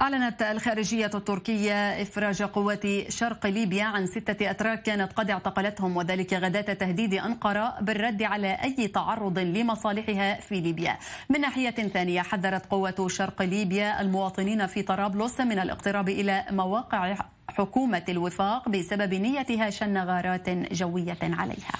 أعلنت الخارجية التركية إفراج قوات شرق ليبيا عن ستة أتراك كانت قد اعتقلتهم وذلك غداة تهديد أنقرة بالرد على أي تعرض لمصالحها في ليبيا من ناحية ثانية حذرت قوة شرق ليبيا المواطنين في طرابلس من الاقتراب إلى مواقع حكومة الوفاق بسبب نيتها شن غارات جوية عليها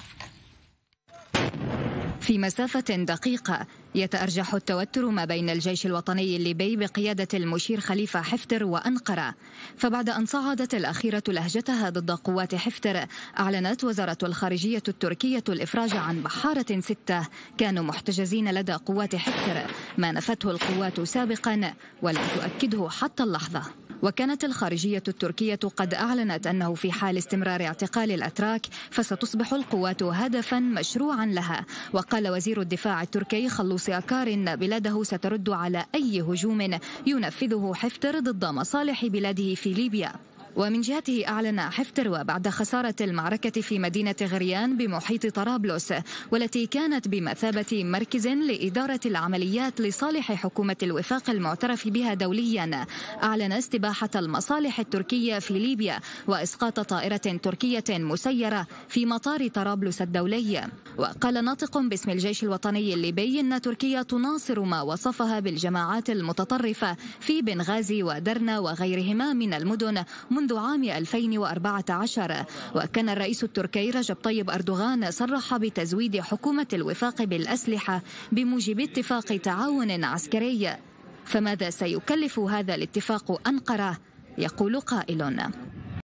في مسافة دقيقة يتأرجح التوتر ما بين الجيش الوطني الليبي بقيادة المشير خليفة حفتر وأنقرة فبعد أن صعدت الأخيرة لهجتها ضد قوات حفتر أعلنت وزارة الخارجية التركية الإفراج عن بحارة ستة كانوا محتجزين لدى قوات حفتر ما نفته القوات سابقا ولم تؤكده حتى اللحظة وكانت الخارجية التركية قد أعلنت أنه في حال استمرار اعتقال الأتراك فستصبح القوات هدفا مشروعا لها وقال وزير الدفاع التركي خلوص أكار إن بلاده سترد على أي هجوم ينفذه حفتر ضد مصالح بلاده في ليبيا ومن جهته أعلن حفتر وبعد خسارة المعركة في مدينة غريان بمحيط طرابلس والتي كانت بمثابة مركز لإدارة العمليات لصالح حكومة الوفاق المعترف بها دوليا أعلن استباحة المصالح التركية في ليبيا وإسقاط طائرة تركية مسيرة في مطار طرابلس الدولي وقال ناطق باسم الجيش الوطني الليبي أن تركيا تناصر ما وصفها بالجماعات المتطرفة في بنغازي ودرنا وغيرهما من المدن منذ منذ عام 2014 وكان الرئيس التركي رجب طيب أردوغان صرح بتزويد حكومة الوفاق بالأسلحة بموجب اتفاق تعاون عسكري فماذا سيكلف هذا الاتفاق أنقرة يقول قائل